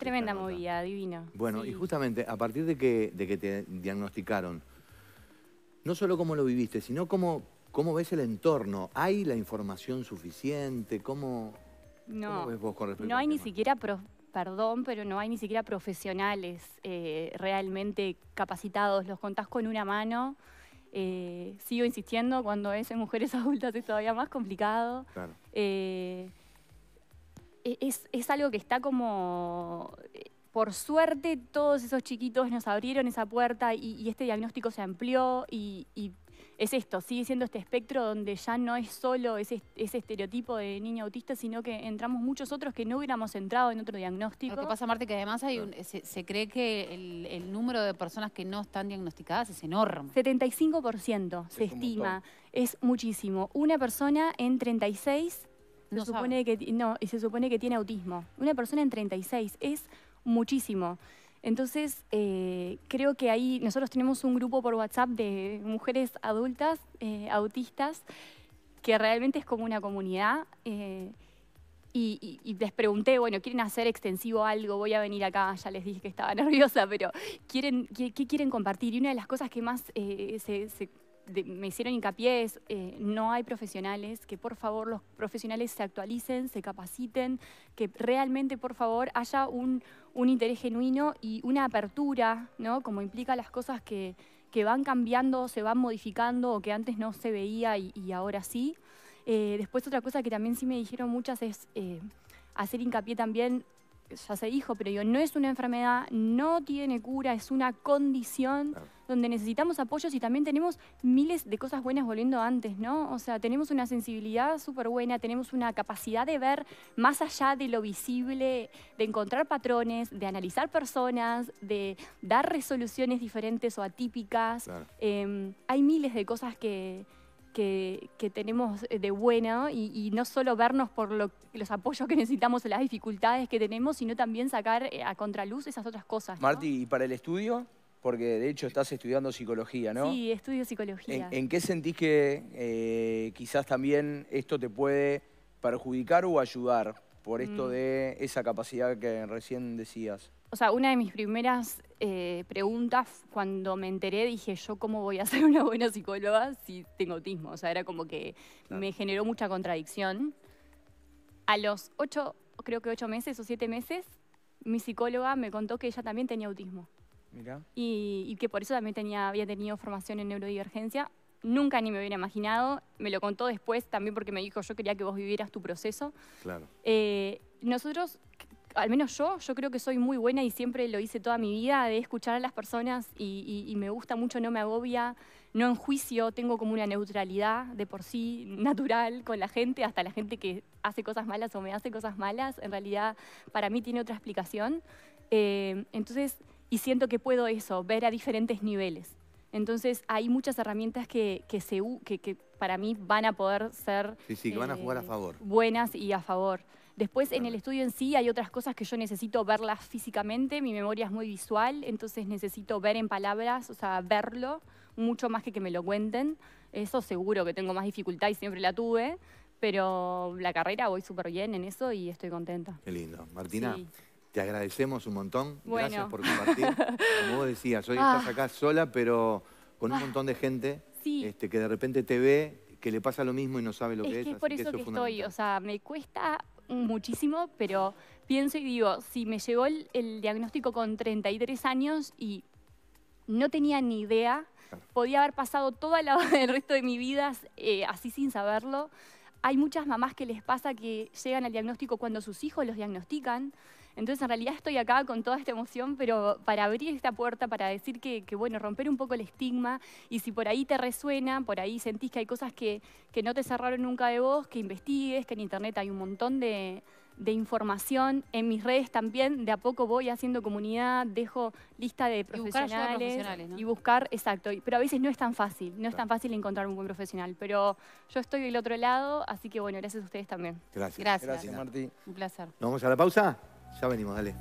Tremenda movida, divino. Bueno, y justamente a partir de que, te diagnosticaron, no solo cómo lo viviste, sino cómo, ves el entorno. ¿Hay la información suficiente? ¿Cómo, no, ves vos con respecto No hay ni siquiera, perdón, pero no hay ni siquiera profesionales eh, realmente capacitados. Los contás con una mano. Eh, sigo insistiendo, cuando es en mujeres adultas es todavía más complicado. Claro. Eh, e, es, algo que está como eh, por suerte todos esos chiquitos nos abrieron esa puerta y, este diagnóstico se amplió y, es esto, sigue siendo este espectro donde ya no es solo ese, estereotipo de niño autista, sino que entramos muchos otros que no hubiéramos entrado en otro diagnóstico. Lo que pasa, Marte, que además hay se, cree que el, número de personas que no están diagnosticadas es enorme. 75% se estima, es muchísimo. Una persona en 36 no supone que no, y se supone que tiene autismo. Una persona en 36 es muchísimo. Entonces, eh, creo que ahí nosotros tenemos un grupo por WhatsApp de mujeres adultas, eh, autistas, que realmente es como una comunidad. Eh, y, les pregunté, bueno, ¿quieren hacer extensivo algo? Voy a venir acá, ya les dije que estaba nerviosa, pero ¿quieren, qué, quieren compartir? Y una de las cosas que más se me hicieron hincapié es, eh, no hay profesionales, que por favor los profesionales se actualicen, se capaciten, que realmente por favor haya un, interés genuino y una apertura, ¿no? Como implica las cosas que, van cambiando, se van modificando o que antes no se veía y, ahora sí. Eh, después otra cosa que también sí me dijeron muchas es eh, hacer hincapié también ya se dijo, pero digo, no es una enfermedad, no tiene cura, es una condición donde necesitamos apoyos y también tenemos miles de cosas buenas volviendo antes, ¿no? O sea, tenemos una sensibilidad súper buena, tenemos una capacidad de ver más allá de lo visible, de encontrar patrones, de analizar personas, de dar resoluciones diferentes o atípicas. Em, hay miles de cosas que que, tenemos eh, de buena y, no solo vernos por los apoyos que necesitamos, las dificultades que tenemos, sino también sacar eh, a contraluz esas otras cosas. Marti, ¿y para el estudio? Porque de hecho estás estudiando psicología, ¿no? Sí, estudio psicología. ¿En, qué sentís que eh, quizás también esto te puede perjudicar o ayudar por esto mm. de esa capacidad que recién decías? O sea, una de mis primeras eh, preguntas, cuando me enteré dije, yo cómo voy a ser una buena psicóloga si tengo autismo. O sea, era como que me generó mucha contradicción. A los ocho, creo que ocho meses o siete meses, mi psicóloga me contó que ella también tenía autismo. mira Y, que por eso también tenía, había tenido formación en neurodivergencia. Nunca ni me hubiera imaginado. Me lo contó después también porque me dijo, yo quería que vos vivieras tu proceso. Claro. Eh, nosotros al menos yo, yo creo que soy muy buena y siempre lo hice toda mi vida, de escuchar a las personas y, me gusta mucho, no me agobia, no en juicio, tengo como una neutralidad de por sí natural con la gente, hasta la gente que hace cosas malas o me hace cosas malas, en realidad para mí tiene otra explicación. Eh, entonces, y siento que puedo eso, ver a diferentes niveles. Entonces, hay muchas herramientas que, se, que, que para mí van a poder ser... Sí, sí, que van a jugar a eh, favor. Buenas y a favor. Después en el estudio en sí hay otras cosas que yo necesito verlas físicamente, mi memoria es muy visual, entonces necesito ver en palabras, o sea, verlo mucho más que que me lo cuenten. Eso seguro que tengo más dificultad y siempre la tuve, pero la carrera voy súper bien en eso y estoy contenta. Qué lindo. Martina, te agradecemos un montón. Gracias por compartir. Como vos decías, hoy ah. estás acá sola, pero con un montón de gente este, que de repente te ve, que le pasa lo mismo y no sabe lo que, es. Es Que es por eso que, estoy, o sea, me cuesta muchísimo, pero pienso y digo, si me llegó el, diagnóstico con 33 años y no tenía ni idea, podía haber pasado todo el resto de mi vida eh, así sin saberlo. Hay muchas mamás que les pasa que llegan al diagnóstico cuando sus hijos los diagnostican. Entonces, en realidad estoy acá con toda esta emoción, pero para abrir esta puerta, para decir que, bueno, romper un poco el estigma y si por ahí te resuena, por ahí sentís que hay cosas que, que no te cerraron nunca de vos, que investigues, que en Internet hay un montón de, información. En mis redes también, de a poco voy haciendo comunidad, dejo lista de profesionales. Y buscar, exacto. Pero a veces no es tan fácil, no es tan fácil encontrar un buen profesional. Pero yo estoy del otro lado, así que bueno, gracias a ustedes también. Gracias. Gracias, gracias Un placer. vamos a la pausa? Ya venimos, dale.